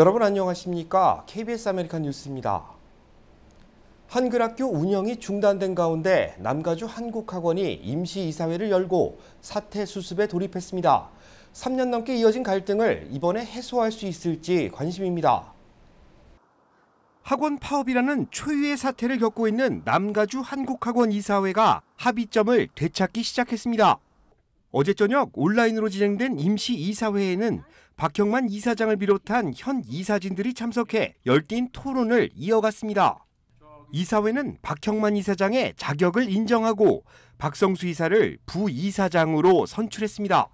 여러분 안녕하십니까? KBS 아메리칸 뉴스입니다. 한글학교 운영이 중단된 가운데 남가주 한국학원이 임시이사회를 열고 사태 수습에 돌입했습니다. 3년 넘게 이어진 갈등을 이번에 해소할 수 있을지 관심입니다. 학원 파업이라는 초유의 사태를 겪고 있는 남가주 한국학원 이사회가 합의점을 되찾기 시작했습니다. 어제 저녁 온라인으로 진행된 임시 이사회에는 박형만 이사장을 비롯한 현 이사진들이 참석해 열띤 토론을 이어갔습니다. 이사회는 박형만 이사장의 자격을 인정하고 박성수 이사를 부이사장으로 선출했습니다.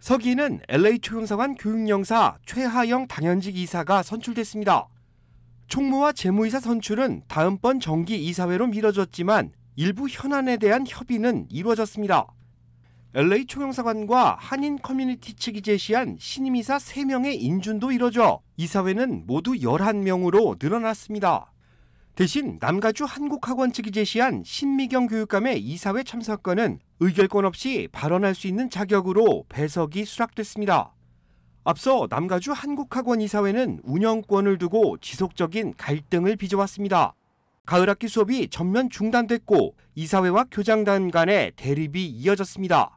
서기는 LA 초용사관 교육영사 최하영 당연직 이사가 선출됐습니다. 총무와 재무이사 선출은 다음번 정기 이사회로 미뤄졌지만 일부 현안에 대한 협의는 이루어졌습니다. LA 총영사관과 한인 커뮤니티 측이 제시한 신임이사 3명의 인준도 이뤄져 이사회는 모두 11명으로 늘어났습니다. 대신 남가주 한국학원 측이 제시한 신미경 교육감의 이사회 참석권은 의결권 없이 발언할 수 있는 자격으로 배석이 수락됐습니다. 앞서 남가주 한국학원 이사회는 운영권을 두고 지속적인 갈등을 빚어왔습니다. 가을 학기 수업이 전면 중단됐고 이사회와 교장단 간의 대립이 이어졌습니다.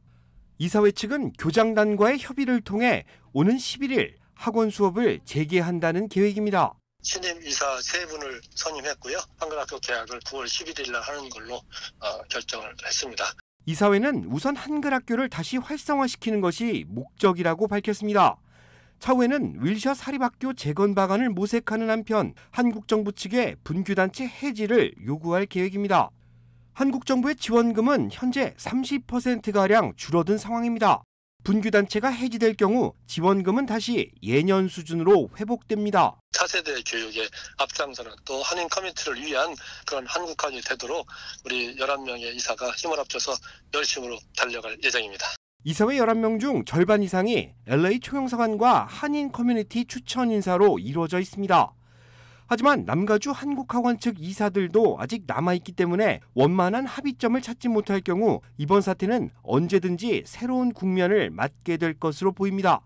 이사회 측은 교장단과의 협의를 통해 오는 11일 학원 수업을 재개한다는 계획입니다. 신임 이사 세 분을 선임했고요. 한글학교 개학을 9월 11일 날 하는 걸로 어, 결정을 했습니다. 이사회는 우선 한글학교를 다시 활성화시키는 것이 목적이라고 밝혔습니다. 차후에는 윌셔 사립학교 재건 방안을 모색하는 한편 한국 정부 측에 분교단체 해지를 요구할 계획입니다. 한국 정부의 지원금은 현재 30%가량 줄어든 상황입니다. 분규단체가 해지될 경우 지원금은 다시 예년 수준으로 회복됩니다. 차세대 교육의 앞장서는 또 한인 커뮤니티를 위한 그런 한국관이 되도록 우리 11명의 이사가 힘을 합쳐서 열심으로 달려갈 예정입니다. 이사회 11명 중 절반 이상이 LA 총영사관과 한인 커뮤니티 추천 인사로 이루어져 있습니다. 하지만 남가주 한국학원 측 이사들도 아직 남아있기 때문에 원만한 합의점을 찾지 못할 경우 이번 사태는 언제든지 새로운 국면을 맞게 될 것으로 보입니다.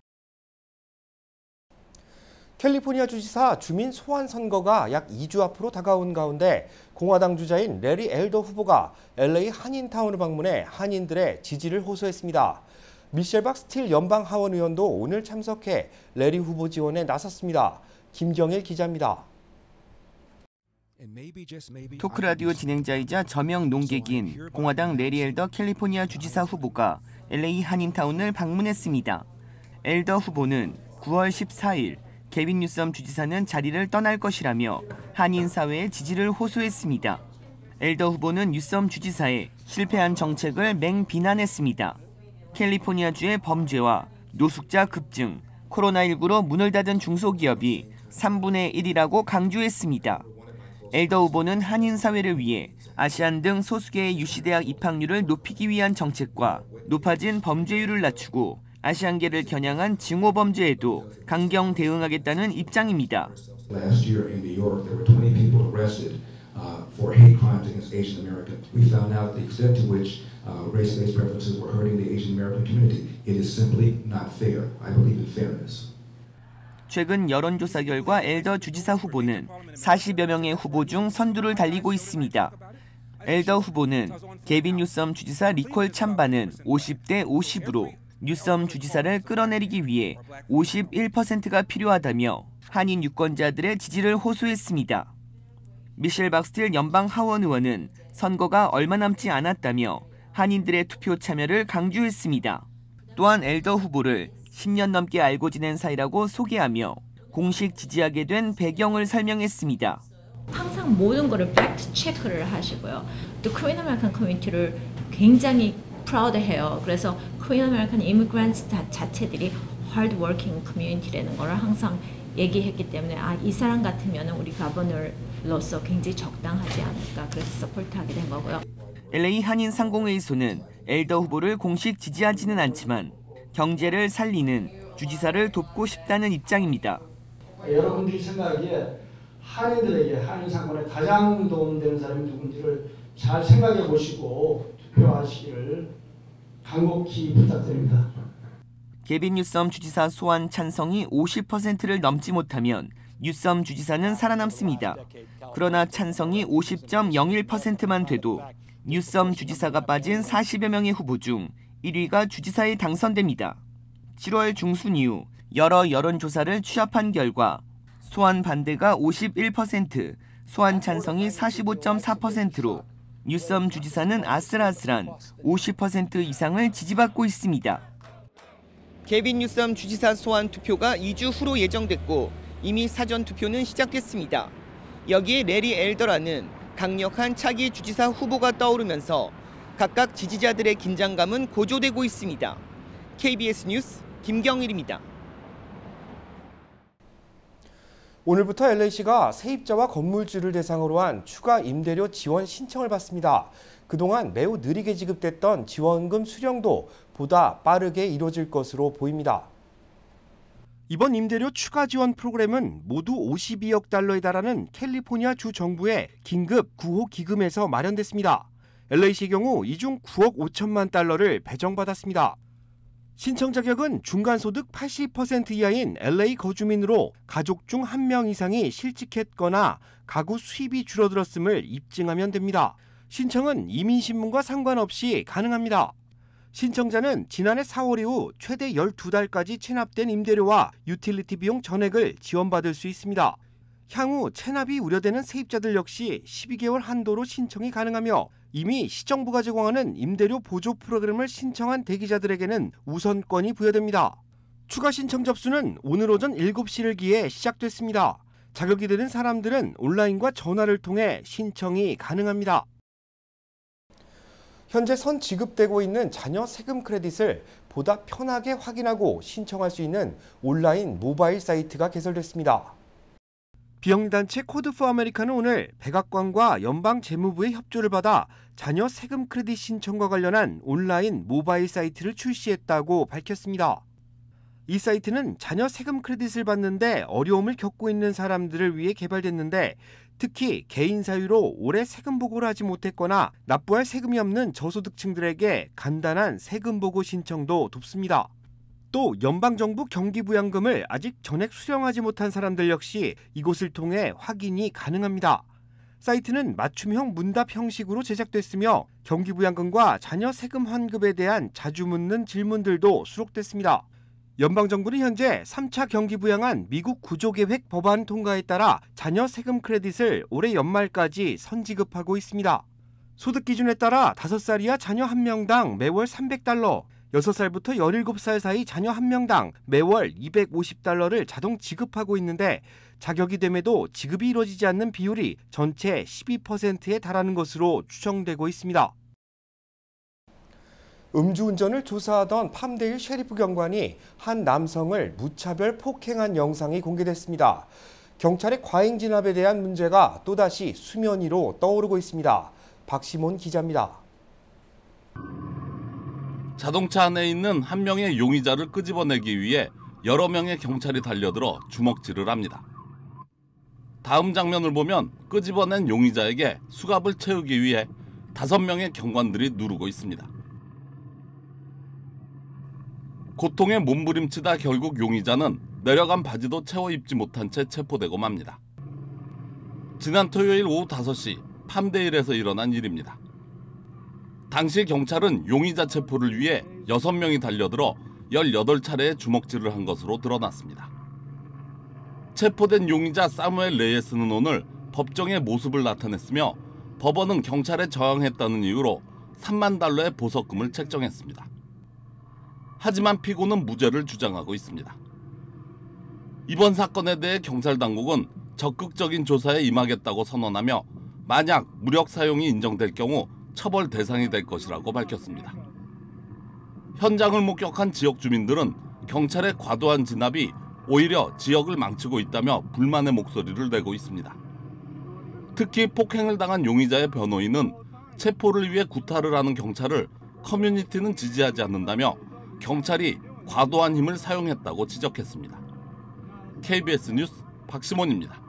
캘리포니아 주지사 주민 소환 선거가 약 2주 앞으로 다가온 가운데 공화당 주자인 레리 엘더 후보가 LA 한인타운을 방문해 한인들의 지지를 호소했습니다. 미셸 박스틸 연방 하원 의원도 오늘 참석해 레리 후보 지원에 나섰습니다. 김경일 기자입니다. 토크라디오 진행자이자 저명 농객인 공화당 레리 엘더 캘리포니아 주지사 후보가 LA 한인타운을 방문했습니다. 엘더 후보는 9월 14일 개빈 뉴섬 주지사는 자리를 떠날 것이라며 한인 사회의 지지를 호소했습니다. 엘더 후보는 뉴섬 주지사의 실패한 정책을 맹비난했습니다. 캘리포니아주의 범죄와 노숙자 급증, 코로나19로 문을 닫은 중소기업이 3분의 1이라고 강조했습니다. 엘더 후보는 한인 사회를 위해 아시안 등 소수계의 유시대학 입학률을 높이기 위한 정책과 높아진 범죄율을 낮추고 아시안계를 겨냥한 증오 범죄에도 강경 대응하겠다는 입장입니다. Uh, for hate crimes against Asian Americans. We found out the extent to which uh, race-based preferences were hurting the Asian American community. It is simply not fair. I believe in fairness. 최근 여론조사 결과 엘더 주지사 후보는 40여 명의 후보 중 선두를 달리고 있습니다. 엘더 후보는 개빈 뉴섬 주지사 리콜 참바는 50대 50으로 뉴섬 주지사를 끌어내리기 위해 51%가 필요하다며 한인 유권자들의 지지를 호소했습니다. 미셸 박스틸 연방 하원 의원은 선거가 얼마 남지 않았다며 한인들의 투표 참여를 강조했습니다. 또한 엘더 후보를 10년 넘게 알고 지낸 사이라고 소개하며 공식 지지하게 된 배경을 설명했습니다. 항상 모든 것을 팩트 체크를 하시고요. 또 코리안 아메리칸 커뮤니티를 굉장히 프라우드해요. 그래서 코리안 아메리칸 이미그란트 자체들이 hard working 커뮤니티라는 걸 항상 얘기했기 때문에 아, 이 사람 같으면 우리 가버너로서 굉장히 적당하지 않을까 그래서 서포트하게 된 거고요. LA 한인 상공의소는 엘더 후보를 공식 지지하지는 않지만 경제를 살리는 주지사를 돕고 싶다는 입장입니다. 여러분들이 생각하기에 한인들에게 한인 상권에 가장 도움되는 사람이 누군지를 잘 생각해 보시고 투표하시기를 간곡히 부탁드립니다. 개빈 뉴썸 주지사 소환 찬성이 50%를 넘지 못하면 뉴썸 주지사는 살아남습니다. 그러나 찬성이 50.01%만 돼도 뉴썸 주지사가 빠진 40여 명의 후보 중 1위가 주지사에 당선됩니다. 7월 중순 이후 여러 여론조사를 취합한 결과 소환 반대가 51%, 소환 찬성이 45.4%로 뉴섬 주지사는 아슬아슬한 50% 이상을 지지받고 있습니다. 개빈 뉴섬 주지사 소환 투표가 2주 후로 예정됐고 이미 사전 투표는 시작됐습니다. 여기에 레리 엘더라는 강력한 차기 주지사 후보가 떠오르면서 각각 지지자들의 긴장감은 고조되고 있습니다. KBS 뉴스 김경일입니다. 오늘부터 LA시가 세입자와 건물주를 대상으로 한 추가 임대료 지원 신청을 받습니다. 그동안 매우 느리게 지급됐던 지원금 수령도 보다 빠르게 이루어질 것으로 보입니다. 이번 임대료 추가 지원 프로그램은 모두 52억 달러에 달하는 캘리포니아 주 정부의 긴급 구호 기금에서 마련됐습니다. LAC의 경우 이 중 9억 5천만 달러를 배정받았습니다. 신청 자격은 중간소득 80% 이하인 LA 거주민으로 가족 중 한 명 이상이 실직했거나 가구 수입이 줄어들었음을 입증하면 됩니다. 신청은 이민신문과 상관없이 가능합니다. 신청자는 지난해 4월 이후 최대 12달까지 체납된 임대료와 유틸리티 비용 전액을 지원받을 수 있습니다. 향후 체납이 우려되는 세입자들 역시 12개월 한도로 신청이 가능하며 이미 시정부가 제공하는 임대료 보조 프로그램을 신청한 대기자들에게는 우선권이 부여됩니다. 추가 신청 접수는 오늘 오전 7시를 기해 시작됐습니다. 자격이 되는 사람들은 온라인과 전화를 통해 신청이 가능합니다. 현재 선 지급되고 있는 자녀 세금 크레딧을 보다 편하게 확인하고 신청할 수 있는 온라인 모바일 사이트가 개설됐습니다. 비영리단체 코드 포 아메리카는 오늘 백악관과 연방재무부의 협조를 받아 자녀 세금 크레딧 신청과 관련한 온라인 모바일 사이트를 출시했다고 밝혔습니다. 이 사이트는 자녀 세금 크레딧을 받는데 어려움을 겪고 있는 사람들을 위해 개발됐는데 특히 개인 사유로 올해 세금 보고를 하지 못했거나 납부할 세금이 없는 저소득층들에게 간단한 세금 보고 신청도 돕습니다. 또 연방정부 경기부양금을 아직 전액 수령하지 못한 사람들 역시 이곳을 통해 확인이 가능합니다. 사이트는 맞춤형 문답 형식으로 제작됐으며 경기부양금과 자녀 세금 환급에 대한 자주 묻는 질문들도 수록됐습니다. 연방정부는 현재 3차 경기부양안 미국 구조계획 법안 통과에 따라 자녀 세금 크레딧을 올해 연말까지 선지급하고 있습니다. 소득 기준에 따라 5살 이하 자녀 1명당 매월 300달러, 6살부터 17살 사이 자녀 한명당 매월 250달러를 자동 지급하고 있는데 자격이 됨에도 지급이 이루어지지 않는 비율이 전체 12%에 달하는 것으로 추정되고 있습니다. 음주운전을 조사하던 팜데일 셰리프 경관이 한 남성을 무차별 폭행한 영상이 공개됐습니다. 경찰의 과잉 진압에 대한 문제가 또다시 수면 위로 떠오르고 있습니다. 박시몬 기자입니다. 자동차 안에 있는 한 명의 용의자를 끄집어내기 위해 여러 명의 경찰이 달려들어 주먹질을 합니다. 다음 장면을 보면 끄집어낸 용의자에게 수갑을 채우기 위해 다섯 명의 경관들이 누르고 있습니다. 고통에 몸부림치다 결국 용의자는 내려간 바지도 채워 입지 못한 채 체포되고 맙니다. 지난 토요일 오후 5시 팜데일에서 일어난 일입니다. 당시 경찰은 용의자 체포를 위해 6명이 달려들어 18차례의 주먹질을 한 것으로 드러났습니다. 체포된 용의자 사무엘 레예스는 오늘 법정의 모습을 나타냈으며 법원은 경찰에 저항했다는 이유로 3만 달러의 보석금을 책정했습니다. 하지만 피고는 무죄를 주장하고 있습니다. 이번 사건에 대해 경찰 당국은 적극적인 조사에 임하겠다고 선언하며 만약 무력 사용이 인정될 경우 처벌 대상이 될 것이라고 밝혔습니다. 현장을 목격한 지역 주민들은 경찰의 과도한 진압이 오히려 지역을 망치고 있다며 불만의 목소리를 내고 있습니다. 특히 폭행을 당한 용의자의 변호인은 체포를 위해 구타를 하는 경찰을 커뮤니티는 지지하지 않는다며 경찰이 과도한 힘을 사용했다고 지적했습니다. KBS 뉴스 박시몬입니다.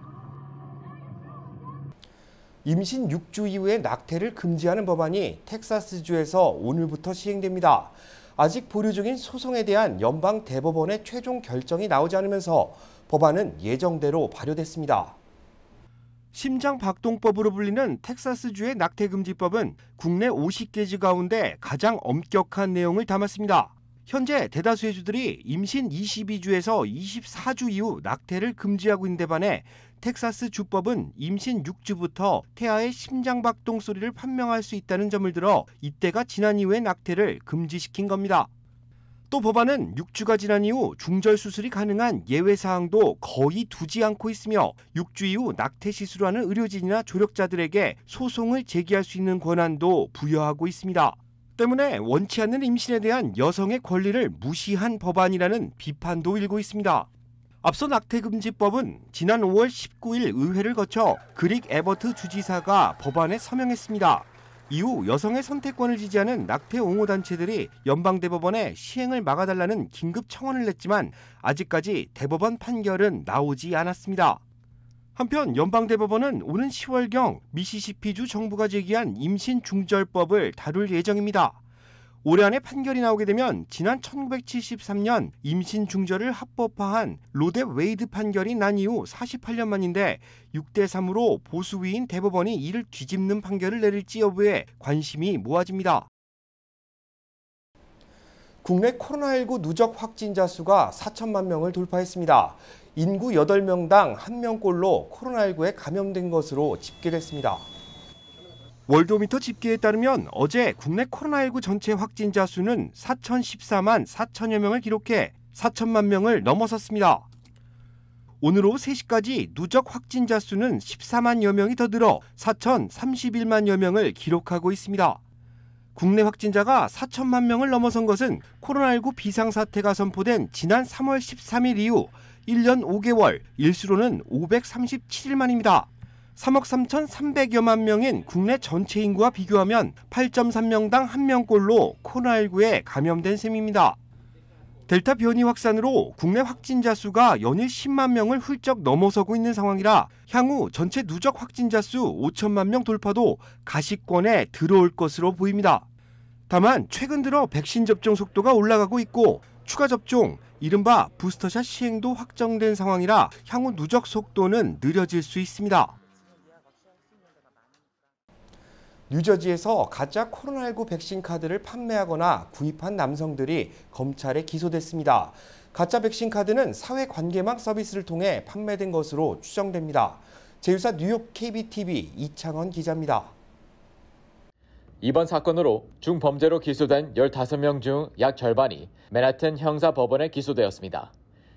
임신 6주 이후에 낙태를 금지하는 법안이 텍사스주에서 오늘부터 시행됩니다. 아직 보류 중인 소송에 대한 연방 대법원의 최종 결정이 나오지 않으면서 법안은 예정대로 발효됐습니다. 심장박동법으로 불리는 텍사스주의 낙태금지법은 국내 50개 주 가운데 가장 엄격한 내용을 담았습니다. 현재 대다수의 주들이 임신 22주에서 24주 이후 낙태를 금지하고 있는 데 반해 텍사스 주법은 임신 6주부터 태아의 심장박동 소리를 판명할 수 있다는 점을 들어 이때가 지난 이후의 낙태를 금지시킨 겁니다. 또 법안은 6주가 지난 이후 중절 수술이 가능한 예외 사항도 거의 두지 않고 있으며 6주 이후 낙태 시술하는 의료진이나 조력자들에게 소송을 제기할 수 있는 권한도 부여하고 있습니다. 때문에 원치 않는 임신에 대한 여성의 권리를 무시한 법안이라는 비판도 일고 있습니다. 앞서 낙태금지법은 지난 5월 19일 의회를 거쳐 그릭 에버트 주지사가 법안에 서명했습니다. 이후 여성의 선택권을 지지하는 낙태 옹호 단체들이 연방 대법원에 시행을 막아달라는 긴급 청원을 냈지만 아직까지 대법원 판결은 나오지 않았습니다. 한편 연방 대법원은 오는 10월경 미시시피주 정부가 제기한 임신 중절법을 다룰 예정입니다. 올해 안에 판결이 나오게 되면 지난 1973년 임신 중절을 합법화한 로데 웨이드 판결이 난 이후 48년 만인데 6대 3으로 보수위인 대법원이 이를 뒤집는 판결을 내릴지 여부에 관심이 모아집니다. 국내 코로나19 누적 확진자 수가 4천만 명을 돌파했습니다. 인구 8명당 1명꼴로 코로나19에 감염된 것으로 집계됐습니다. 월도미터 집계에 따르면 어제 국내 코로나19 전체 확진자 수는 4,014만 4천여 명을 기록해 4천만 명을 넘어섰습니다. 오늘 오후 3시까지 누적 확진자 수는 14만여 명이 더 늘어 4,031만여 명을 기록하고 있습니다. 국내 확진자가 4천만 명을 넘어선 것은 코로나19 비상사태가 선포된 지난 3월 13일 이후 1년 5개월 일수로는 537일 만입니다. 3억 3,300여만 명인 국내 전체 인구와 비교하면 8.3명당 1명꼴로 코로나19에 감염된 셈입니다. 델타 변이 확산으로 국내 확진자 수가 연일 10만 명을 훌쩍 넘어서고 있는 상황이라 향후 전체 누적 확진자 수 5천만 명 돌파도 가시권에 들어올 것으로 보입니다. 다만 최근 들어 백신 접종 속도가 올라가고 있고 추가 접종, 이른바 부스터샷 시행도 확정된 상황이라 향후 누적 속도는 느려질 수 있습니다. 뉴저지에서 가짜 코로나19 백신 카드를 판매하거나 구입한 남성들이 검찰에 기소됐습니다. 가짜 백신 카드는 사회 관계망 서비스를 통해 판매된 것으로 추정됩니다. 제휴사 뉴욕 KBTV 이창원 기자입니다. 이번 사건으로 중범죄로 기소된 15명 중 약 절반이 맨하튼 형사법원에 기소되었습니다.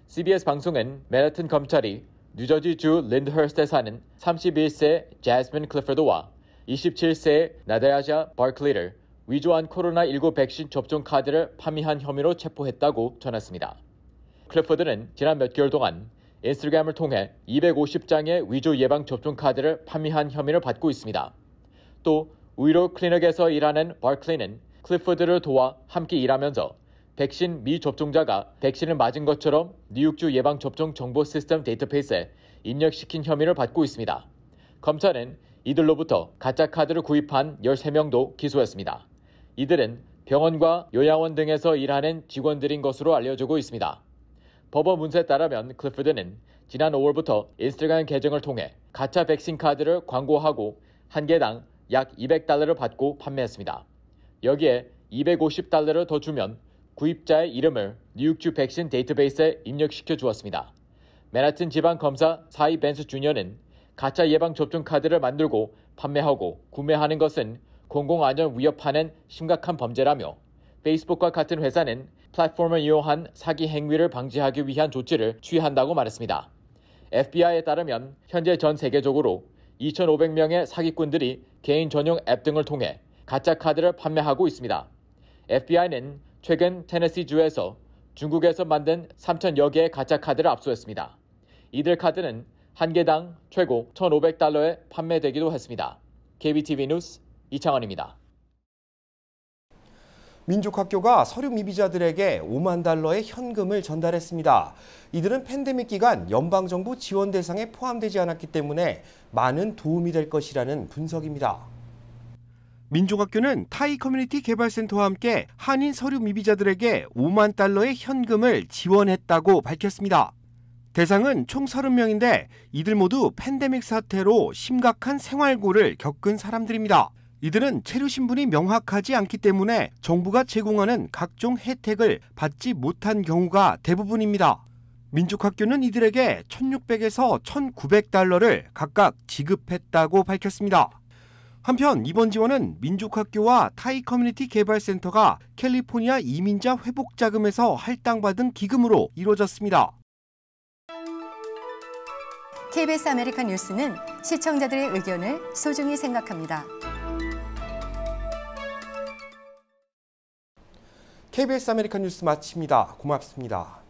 CBS 방송은 맨하튼 검찰이 뉴저지주 린드허스트에 사는 31세 제스민 클리퍼드와 27세 나다야샤 바클리를 위조한 코로나19 백신 접종 카드를 판매한 혐의로 체포했다고 전했습니다. 클래퍼드는 지난 몇 개월 동안 인스타그램을 통해 250장의 위조 예방 접종 카드를 판매한 혐의를 받고 있습니다. 또 의료 클리닉에서 일하는 버클리는 클리포드를 도와 함께 일하면서 백신 미접종자가 백신을 맞은 것처럼 뉴욕주 예방 접종 정보 시스템 데이터페이스에 입력시킨 혐의를 받고 있습니다. 검찰은 이들로부터 가짜 카드를 구입한 13명도 기소했습니다. 이들은 병원과 요양원 등에서 일하는 직원들인 것으로 알려지고 있습니다. 법원 문서에 따르면 클리프드는 지난 5월부터 인스타그램 계정을 통해 가짜 백신 카드를 광고하고 한 개당 약 200달러를 받고 판매했습니다. 여기에 250달러를 더 주면 구입자의 이름을 뉴욕주 백신 데이터베이스에 입력시켜 주었습니다. 맨하튼 지방 검사 사이 벤스 주니어는 가짜 예방 접종 카드를 만들고 판매하고 구매하는 것은 공공안전 위협하는 심각한 범죄라며 페이스북과 같은 회사는 플랫폼을 이용한 사기 행위를 방지하기 위한 조치를 취한다고 말했습니다. FBI에 따르면 현재 전 세계적으로 2,500명의 사기꾼들이 개인 전용 앱 등을 통해 가짜 카드를 판매하고 있습니다. FBI는 최근 테네시주에서 중국에서 만든 3,000여 개의 가짜 카드를 압수했습니다. 이들 카드는 한 개당 최고 1,500달러에 판매되기도 했습니다. KBTV 뉴스 이창원입니다. 민족학교가 서류 미비자들에게 5만 달러의 현금을 전달했습니다. 이들은 팬데믹 기간 연방정부 지원 대상에 포함되지 않았기 때문에 많은 도움이 될 것이라는 분석입니다. 민족학교는 타이 커뮤니티 개발센터와 함께 한인 서류 미비자들에게 5만 달러의 현금을 지원했다고 밝혔습니다. 대상은 총 30명인데 이들 모두 팬데믹 사태로 심각한 생활고를 겪은 사람들입니다. 이들은 체류 신분이 명확하지 않기 때문에 정부가 제공하는 각종 혜택을 받지 못한 경우가 대부분입니다. 민족학교는 이들에게 1600에서 1900달러를 각각 지급했다고 밝혔습니다. 한편 이번 지원은 민족학교와 타이 커뮤니티 개발센터가 캘리포니아 이민자 회복 자금에서 할당받은 기금으로 이루어졌습니다. KBS 아메리칸 뉴스는 시청자들의 의견을 소중히 생각합니다. KBS 아메리칸 뉴스 마칩니다. 고맙습니다.